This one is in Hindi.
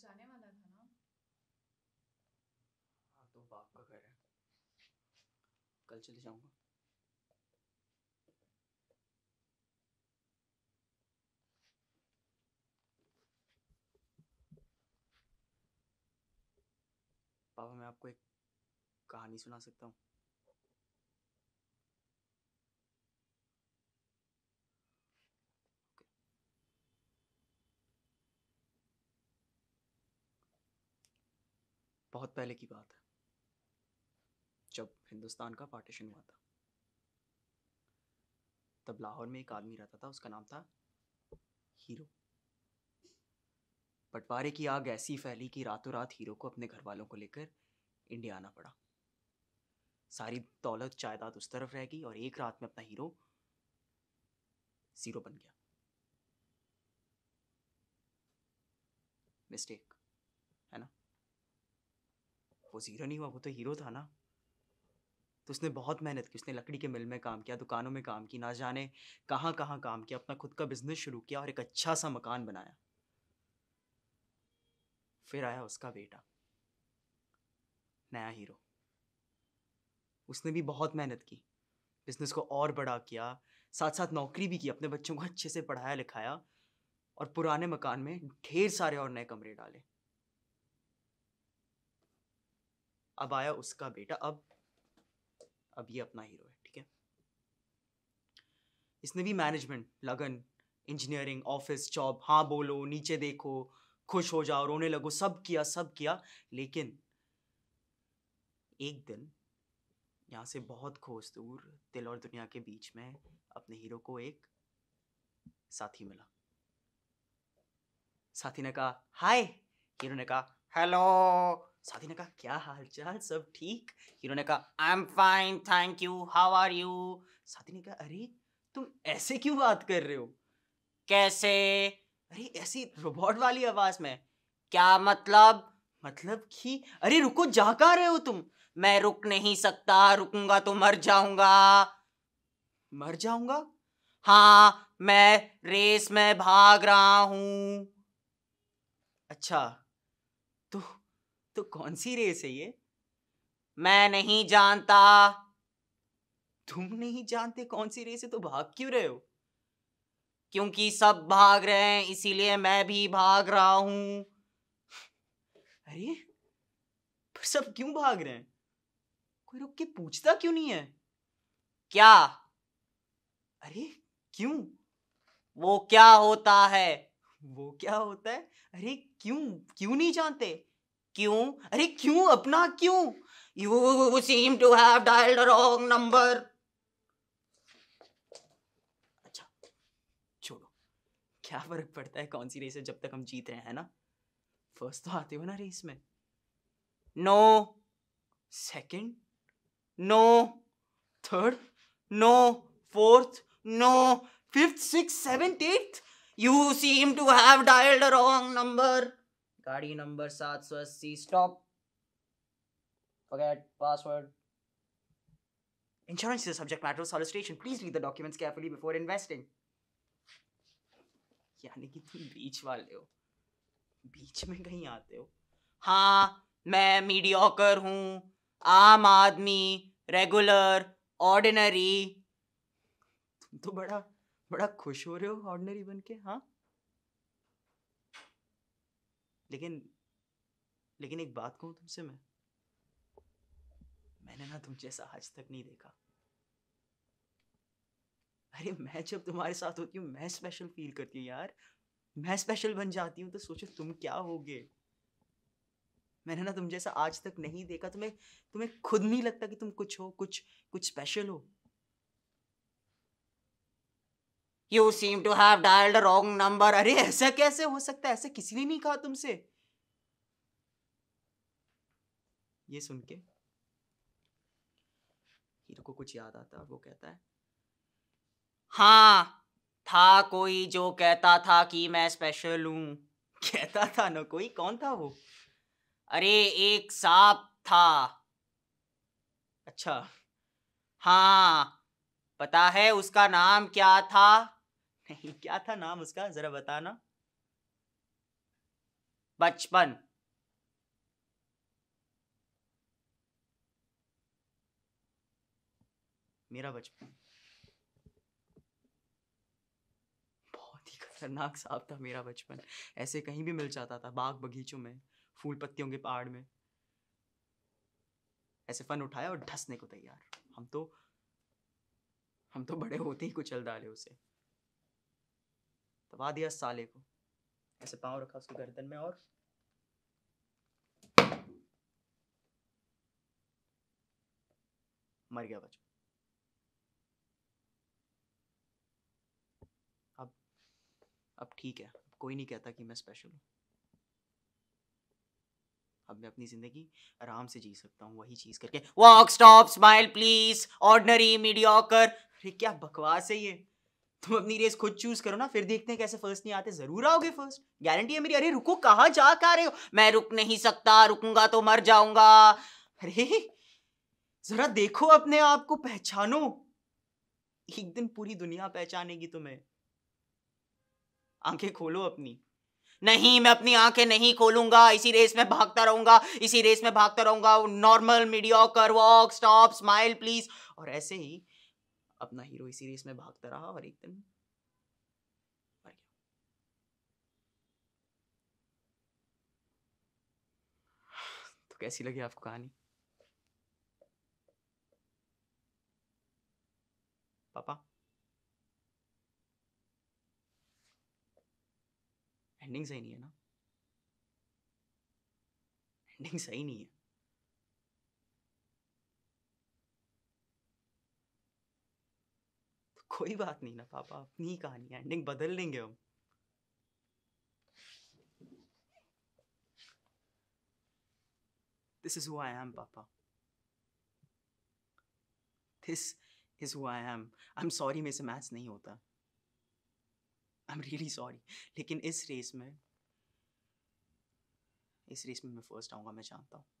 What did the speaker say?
जाने वाला था ना हाँ तो बाप का घर है कल चले जाऊंगा पापा मैं आपको एक कहानी सुना सकता हूँ बहुत पहले की बात है जब हिंदुस्तान का पार्टीशन हुआ था तब लाहौर में एक आदमी रहता था उसका नाम था हीरो बंटवारे की आग ऐसी फैली कि रातों रात हीरो को अपने घर वालों को लेकर इंडिया आना पड़ा सारी दौलत जायदाद उस तरफ रह गई और एक रात में अपना हीरो जीरो बन गया मिस्टेक वो जीरो नहीं हुआ वो तो हीरो था ना तो उसने बहुत मेहनत की उसने लकड़ी के मिल में काम किया दुकानों में काम की ना जाने कहाँ कहाँ काम किया अपना खुद का बिजनेस शुरू किया और एक अच्छा सा मकान बनाया फिर आया उसका बेटा नया हीरो उसने भी बहुत मेहनत की बिजनेस को और बड़ा किया साथ साथ नौकरी भी की अपने बच्चों को अच्छे से पढ़ाया लिखाया और पुराने मकान में ढेर सारे और नए कमरे डाले अब आया उसका बेटा अब अब ये अपना हीरो है ठीक है इसने भी मैनेजमेंट लगन इंजीनियरिंग ऑफिस जॉब हाँ बोलो नीचे देखो खुश हो जाओ रोने लगो सब किया सब किया लेकिन एक दिन यहाँ से बहुत खोज दूर दिल और दुनिया के बीच में अपने हीरो को एक साथी मिला साथी ने कहा हाय हीरो ने कहा हेलो साथी ने कहा क्या हालचाल सब ठीक हीरो ने कहा I am fine thank you how are you साथी ने कहा अरे तुम ऐसे क्यों बात कर रहे हो कैसे अरे ऐसी रोबोट वाली आवाज में क्या मतलब मतलब कि अरे रुको जा कहा रहे हो तुम मैं रुक नहीं सकता रुकूंगा तो मर जाऊंगा मर जाऊंगा हाँ मैं रेस में भाग रहा हूं अच्छा तो तो कौन सी रेस है ये मैं नहीं जानता तुम नहीं जानते कौन सी रेस है तो भाग क्यों रहे हो क्योंकि सब भाग रहे हैं इसीलिए मैं भी भाग रहा हूं अरे पर सब क्यों भाग रहे हैं कोई रुक के पूछता क्यों नहीं है क्या अरे क्यों वो क्या होता है वो क्या होता है अरे क्यों क्यों नहीं जानते क्यों अरे क्यों अपना क्यों you seem to have dialled wrong number अच्छा छोड़ो क्या फर्क पड़ता है कौन सी रेस है जब तक हम जीत रहे हैं ना फर्स्ट तो आते हो ना रेस में no second no third no fourth no fifth six seventh eight you seem to have dialled wrong number गाड़ी नंबर सात सौ अस्सी stop forget password insurance is subject matter of solicitation please read the documents carefully before investing यानी कि तुम बीच वाले हो बीच में कहीं आते हो हाँ मैं मीडियोकर हूँ आम आदमी रेगुलर ऑर्डिनरी तुम तो बड़ा बड़ा खुश हो रहे हो ऑर्डिनरी बन के हाँ लेकिन लेकिन एक बात कहूँ तुमसे मैं मैंने ना तुम जैसा आज तक नहीं देखा अरे मैं जब तुम्हारे साथ होती हूँ मैं स्पेशल फील करती हूँ यार मैं स्पेशल बन जाती हूँ तो सोचो तुम क्या होगे मैंने ना तुम जैसा आज तक नहीं देखा तुम्हें तुम्हें खुद नहीं लगता कि तुम कुछ हो कुछ कुछ स्पेशल हो you seem to have dialled wrong number अरे ऐसा कैसे हो सकता है ऐसे किसी ने नहीं कहा तुमसे ये सुन के हीरो तो को कुछ याद आता वो कहता है हाँ था कोई जो कहता था कि मैं स्पेशल हूं कहता था ना कोई कौन था वो अरे एक सांप था अच्छा हाँ पता है उसका नाम क्या था नहीं क्या था नाम उसका जरा बताना बचपन मेरा बचपन बहुत ही खतरनाक साहब था मेरा बचपन ऐसे कहीं भी मिल जाता था बाग बगीचों में फूल पत्तियों के पहाड़ में ऐसे फन उठाया और ढसने को तैयार हम तो हम तो बड़े होते ही कुचल डाले उसे दबा दिया साले को ऐसे पाँव रखा उसकी गर्दन में और मर गया बच्चा अब अब ठीक है अब कोई नहीं कहता कि मैं स्पेशल हूँ अब मैं अपनी जिंदगी आराम से जी सकता हूँ वही चीज करके walk stop smile please ordinary mediocre क्या बकवास है ये तुम अपनी रेस खुद चूज करो ना फिर देखते हैं कैसे फर्स्ट नहीं आते जरूर आओगे फर्स्ट गारंटी है मेरी अरे रुको कहाँ जा कहा रहे हो मैं रुक नहीं सकता रुकूंगा तो मर जाऊंगा अरे जरा देखो अपने आप को पहचानो एक दिन पूरी दुनिया पहचानेगी तुम्हें आंखें खोलो अपनी नहीं मैं अपनी आंखें नहीं खोलूंगा इसी रेस में भागता रहूंगा इसी रेस में भागता रहूंगा normal mediocre walk stop smile please और ऐसे ही अपना हीरो इसी रेस में भागता रहा और एक दिन मर गया तो कैसी लगी आपको कहानी पापा एंडिंग सही नहीं है ना एंडिंग सही नहीं है कोई बात नहीं ना पापा अपनी कहानी है एंडिंग बदल लेंगे हम this is who I am पापा this is who I am I am sorry मेरे से मैच नहीं होता आई एम रियली सॉरी लेकिन इस रेस में इस रेस में मैं फर्स्ट आऊंगा मैं जानता हूँ